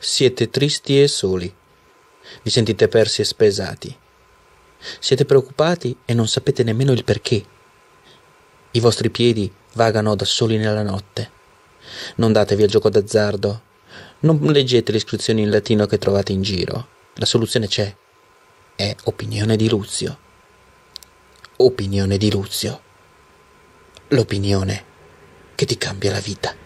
Siete tristi e soli. Vi sentite persi e spesati. Siete preoccupati e non sapete nemmeno il perché. I vostri piedi vagano da soli nella notte. Non datevi al gioco d'azzardo. Non leggete le iscrizioni in latino che trovate in giro. La soluzione c'è. È opinione di Luzio. Opinione di Luzio. L'opinione che ti cambia la vita.